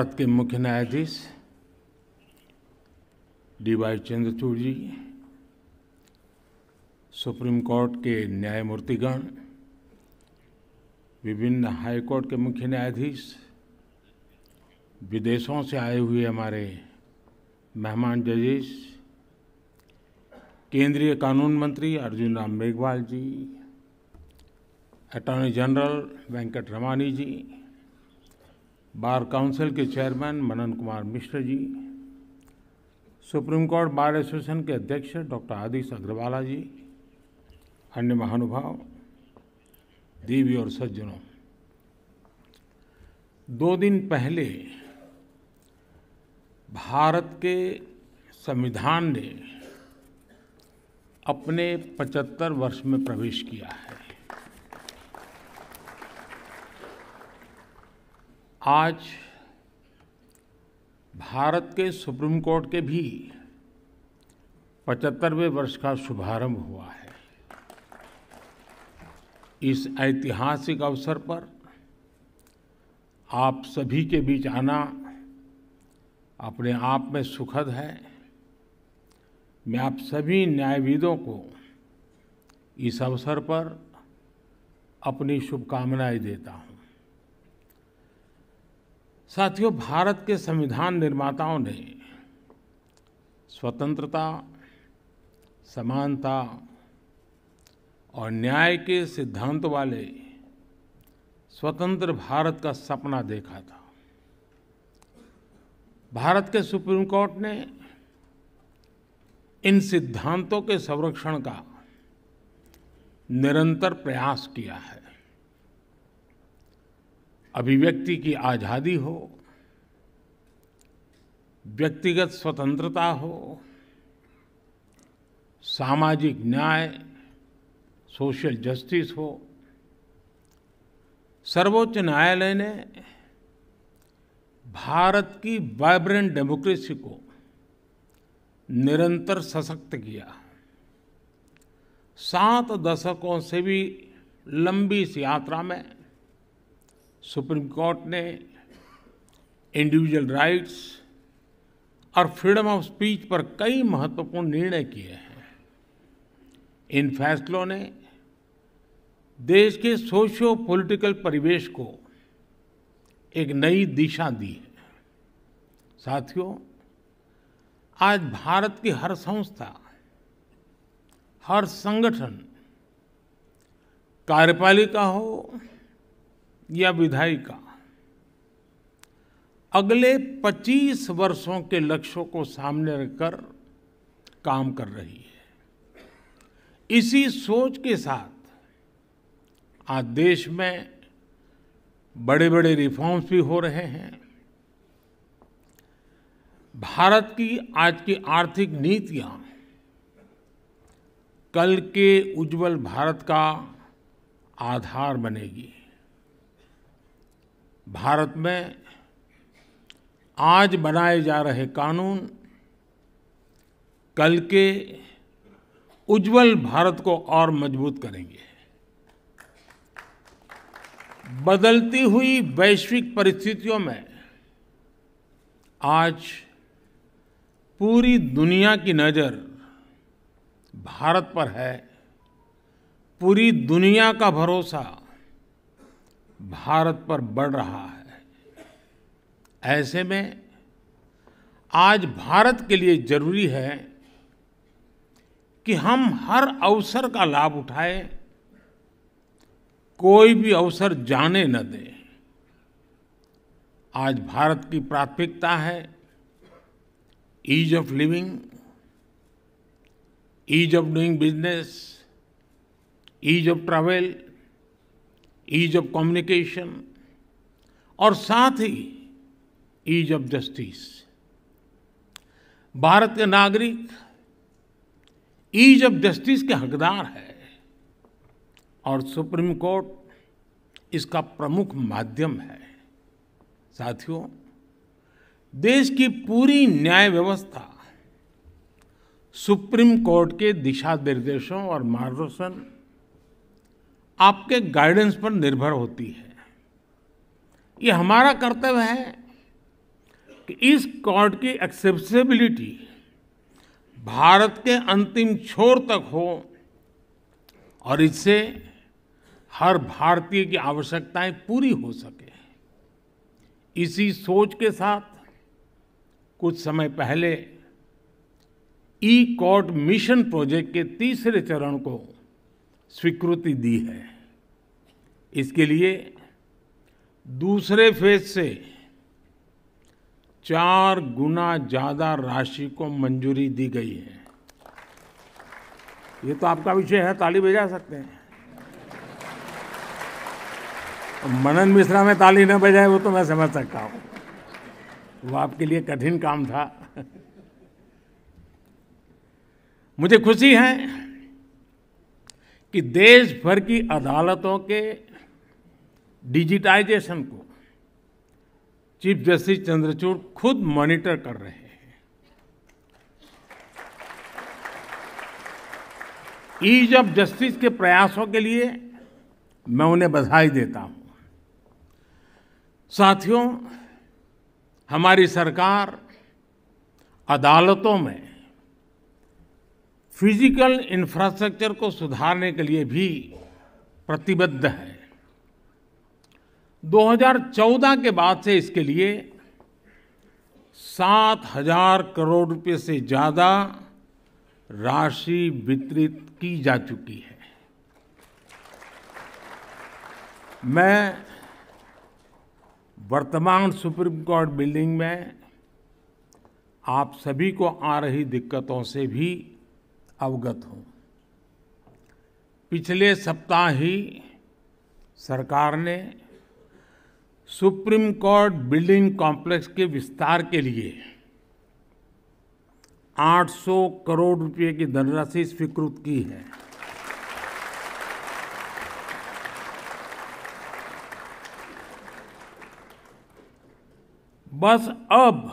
भारत के मुख्य न्यायाधीश D Y Chandrachud ji supreme court के न्यायमूर्तिगण विभिन्न हाई कोर्ट के मुख्य न्यायाधीश विदेशों से आए हुए हमारे मेहमान जजेस केंद्रीय कानून मंत्री Arjun Ram Meghwal ji attorney general Venkat Ramani ji bar council के chairman Manan Kumar Mishra ji supreme court bar association के अध्यक्ष डॉक्टर आदिश अग्रवाला जी अन्य महानुभाव देवी और सज्जनों दो दिन पहले भारत के संविधान ने अपने 75 वर्ष में प्रवेश किया है आज भारत के सुप्रीम कोर्ट के भी पचहत्तरवें वर्ष का शुभारंभ हुआ है इस ऐतिहासिक अवसर पर आप सभी के बीच आना अपने आप में सुखद है मैं आप सभी न्यायविदों को इस अवसर पर अपनी शुभकामनाएं देता हूँ साथियों भारत के संविधान निर्माताओं ने स्वतंत्रता समानता और न्याय के सिद्धांत वाले स्वतंत्र भारत का सपना देखा था भारत के सुप्रीम कोर्ट ने इन सिद्धांतों के संरक्षण का निरंतर प्रयास किया है अभिव्यक्ति की आज़ादी हो व्यक्तिगत स्वतंत्रता हो सामाजिक न्याय सोशल जस्टिस हो सर्वोच्च न्यायालय ने भारत की वाइब्रेंट डेमोक्रेसी को निरंतर सशक्त किया सात दशकों से भी लंबी इस यात्रा में सुप्रीम कोर्ट ने इंडिविजुअल राइट्स और फ्रीडम ऑफ स्पीच पर कई महत्वपूर्ण निर्णय किए हैं इन फैसलों ने देश के सोशियो पॉलिटिकल परिवेश को एक नई दिशा दी है साथियों आज भारत की हर संस्था हर संगठन कार्यपालिका हो या विधायिका अगले 25 वर्षों के लक्ष्यों को सामने रखकर काम कर रही है इसी सोच के साथ आज देश में बड़े बड़े रिफॉर्म्स भी हो रहे हैं भारत की आज की आर्थिक नीतियां कल के उज्जवल भारत का आधार बनेगी भारत में आज बनाए जा रहे कानून कल के उज्जवल भारत को और मजबूत करेंगे बदलती हुई वैश्विक परिस्थितियों में आज पूरी दुनिया की नज़र भारत पर है पूरी दुनिया का भरोसा भारत पर बढ़ रहा है ऐसे में आज भारत के लिए जरूरी है कि हम हर अवसर का लाभ उठाएं कोई भी अवसर जाने न दें आज भारत की प्राथमिकता है ease of living ease of doing business ease of travel ease of communication और साथ ही ईज ऑफ जस्टिस भारत के नागरिक ईज ऑफ जस्टिस के हकदार है और सुप्रीम कोर्ट इसका प्रमुख माध्यम है साथियों देश की पूरी न्याय व्यवस्था सुप्रीम कोर्ट के दिशा निर्देशों और मार्गदर्शन आपके गाइडेंस पर निर्भर होती है ये हमारा कर्तव्य है कि इस कॉर्ड की एक्सेप्सिबिलिटी भारत के अंतिम छोर तक हो और इससे हर भारतीय की आवश्यकताएं पूरी हो सके इसी सोच के साथ कुछ समय पहले ई कॉर्ट मिशन प्रोजेक्ट के तीसरे चरण को स्वीकृति दी है इसके लिए दूसरे फेज से चार गुना ज़्यादा राशि को मंजूरी दी गई है ये तो आपका विषय है ताली बजा सकते हैं मनन मिश्रा में ताली न बजाए वो तो मैं समझ सकता हूं वो आपके लिए कठिन काम था मुझे खुशी है कि देश भर की अदालतों के डिजिटाइजेशन को चीफ जस्टिस चंद्रचूड़ खुद मॉनिटर कर रहे हैं ईज ऑफ जस्टिस के प्रयासों के लिए मैं उन्हें बधाई देता हूं साथियों हमारी सरकार अदालतों में फिजिकल इंफ्रास्ट्रक्चर को सुधारने के लिए भी प्रतिबद्ध है 2014 के बाद से इसके लिए सात हजार करोड़ रुपए से ज़्यादा राशि वितरित की जा चुकी है मैं वर्तमान सुप्रीम कोर्ट बिल्डिंग में आप सभी को आ रही दिक्कतों से भी अवगत हूं पिछले सप्ताह ही सरकार ने सुप्रीम कोर्ट बिल्डिंग कॉम्प्लेक्स के विस्तार के लिए 800 करोड़ रुपए की धनराशि स्वीकृत की है बस अब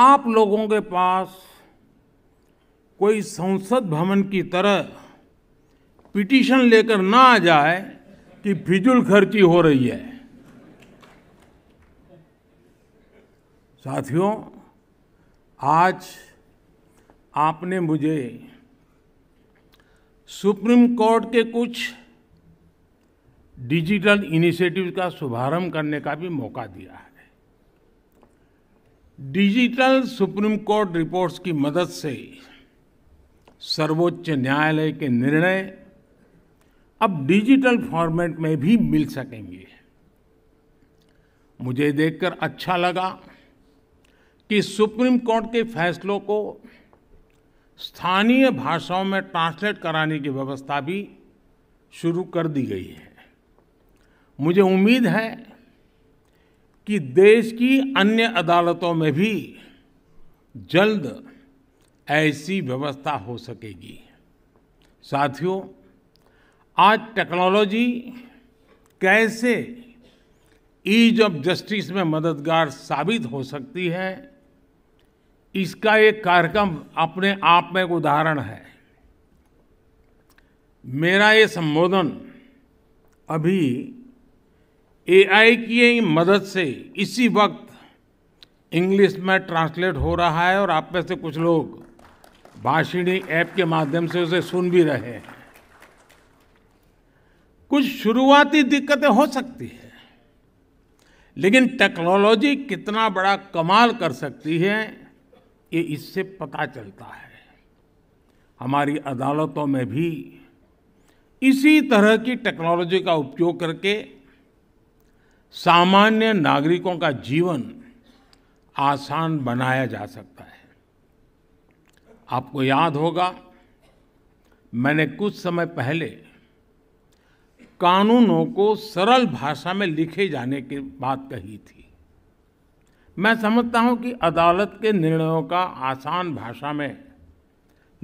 आप लोगों के पास कोई संसद भवन की तरह पिटिशन लेकर ना आ जाए कि फिजुल खर्ची हो रही है साथियों आज आपने मुझे सुप्रीम कोर्ट के कुछ डिजिटल इनिशिएटिव का शुभारंभ करने का भी मौका दिया है डिजिटल सुप्रीम कोर्ट रिपोर्ट्स की मदद से सर्वोच्च न्यायालय के निर्णय अब डिजिटल फॉर्मेट में भी मिल सकेंगे मुझे देखकर अच्छा लगा कि सुप्रीम कोर्ट के फैसलों को स्थानीय भाषाओं में ट्रांसलेट कराने की व्यवस्था भी शुरू कर दी गई है मुझे उम्मीद है कि देश की अन्य अदालतों में भी जल्द ऐसी व्यवस्था हो सकेगी साथियों आज टेक्नोलॉजी कैसे ईज ऑफ जस्टिस में मददगार साबित हो सकती है इसका एक कार्यक्रम अपने आप में एक उदाहरण है मेरा ये संबोधन अभी एआई की मदद से इसी वक्त इंग्लिश में ट्रांसलेट हो रहा है और आप में से कुछ लोग भाषिणी ऐप के माध्यम से उसे सुन भी रहे हैं कुछ शुरुआती दिक्कतें हो सकती है लेकिन टेक्नोलॉजी कितना बड़ा कमाल कर सकती है ये इससे पता चलता है हमारी अदालतों में भी इसी तरह की टेक्नोलॉजी का उपयोग करके सामान्य नागरिकों का जीवन आसान बनाया जा सकता है आपको याद होगा मैंने कुछ समय पहले कानूनों को सरल भाषा में लिखे जाने की बात कही थी मैं समझता हूं कि अदालत के निर्णयों का आसान भाषा में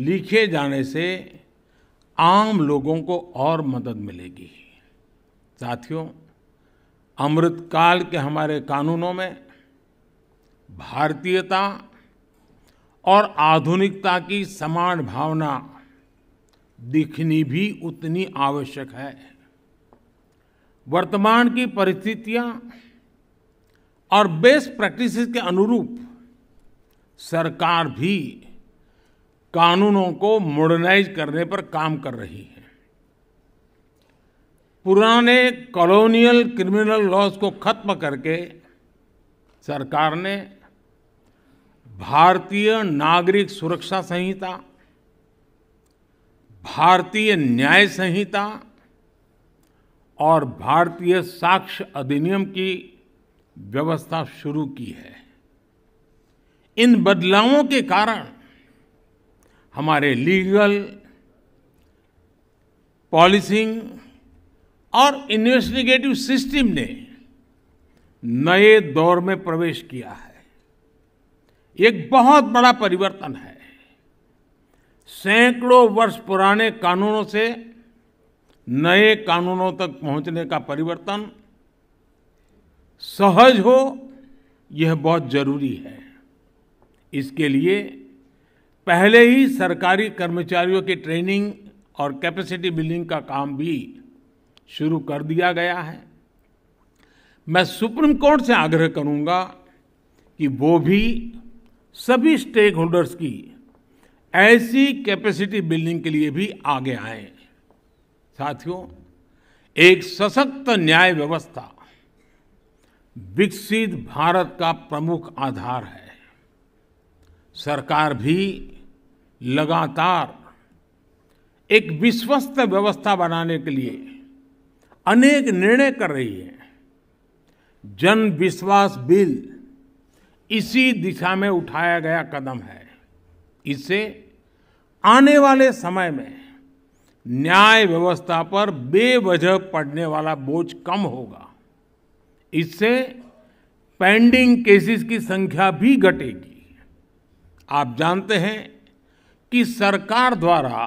लिखे जाने से आम लोगों को और मदद मिलेगी साथियों अमृतकाल के हमारे कानूनों में भारतीयता और आधुनिकता की समान भावना दिखनी भी उतनी आवश्यक है वर्तमान की परिस्थितियां और बेस्ट प्रैक्टिसेस के अनुरूप सरकार भी कानूनों को मॉडर्नाइज करने पर काम कर रही है पुराने कॉलोनियल क्रिमिनल लॉज को खत्म करके सरकार ने भारतीय नागरिक सुरक्षा संहिता भारतीय न्याय संहिता और भारतीय साक्ष्य अधिनियम की व्यवस्था शुरू की है इन बदलावों के कारण हमारे लीगल पॉलिसिंग और इन्वेस्टिगेटिव सिस्टम ने नए दौर में प्रवेश किया है एक बहुत बड़ा परिवर्तन है सैकड़ों वर्ष पुराने कानूनों से नए कानूनों तक पहुंचने का परिवर्तन सहज हो यह बहुत जरूरी है इसके लिए पहले ही सरकारी कर्मचारियों की ट्रेनिंग और कैपेसिटी बिल्डिंग का काम भी शुरू कर दिया गया है मैं सुप्रीम कोर्ट से आग्रह करूंगा कि वो भी सभी स्टेक होल्डर्स की ऐसी कैपेसिटी बिल्डिंग के लिए भी आगे आए साथियों एक सशक्त न्याय व्यवस्था विकसित भारत का प्रमुख आधार है सरकार भी लगातार एक विश्वस्त व्यवस्था बनाने के लिए अनेक निर्णय कर रही है जन विश्वास बिल इसी दिशा में उठाया गया कदम है इससे आने वाले समय में न्याय व्यवस्था पर बेवजह पड़ने वाला बोझ कम होगा इससे पेंडिंग केसेस की संख्या भी घटेगी आप जानते हैं कि सरकार द्वारा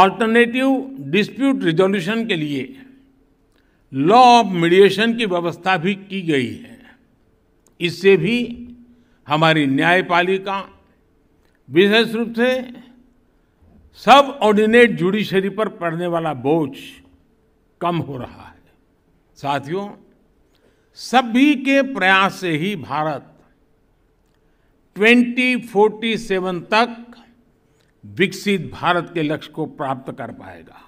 ऑल्टरनेटिव डिस्प्यूट रिजोल्यूशन के लिए लॉ ऑफ मीडिएशन की व्यवस्था भी की गई है इससे भी हमारी न्यायपालिका विशेष रूप से सब ऑर्डिनेट जुडिशरी पर पड़ने वाला बोझ कम हो रहा है साथियों सभी के प्रयास से ही भारत 2047 तक विकसित भारत के लक्ष्य को प्राप्त कर पाएगा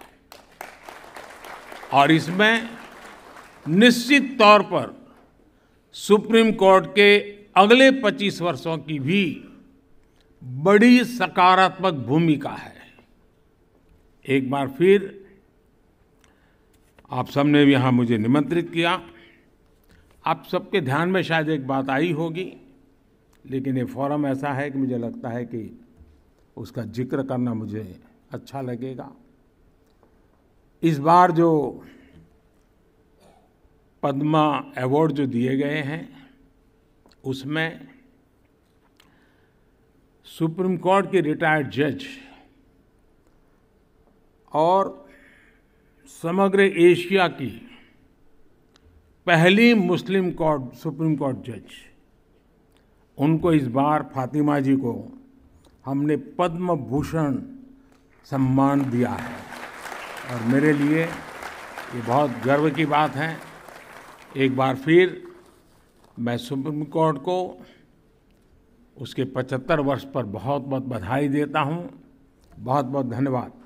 और इसमें निश्चित तौर पर सुप्रीम कोर्ट के अगले 25 वर्षों की भी बड़ी सकारात्मक भूमिका है एक बार फिर आप सबने यहाँ मुझे निमंत्रित किया आप सबके ध्यान में शायद एक बात आई होगी लेकिन ये फॉरम ऐसा है कि मुझे लगता है कि उसका जिक्र करना मुझे अच्छा लगेगा इस बार जो पद्मा अवार्ड जो दिए गए हैं उसमें सुप्रीम कोर्ट के रिटायर्ड जज और समग्र एशिया की पहली मुस्लिम कोर्ट सुप्रीम कोर्ट जज उनको इस बार फातिमा जी को हमने पद्म भूषण सम्मान दिया है और मेरे लिए ये बहुत गर्व की बात है एक बार फिर मैं सुप्रीम कोर्ट को उसके 75 वर्ष पर बहुत बहुत बधाई देता हूँ बहुत बहुत धन्यवाद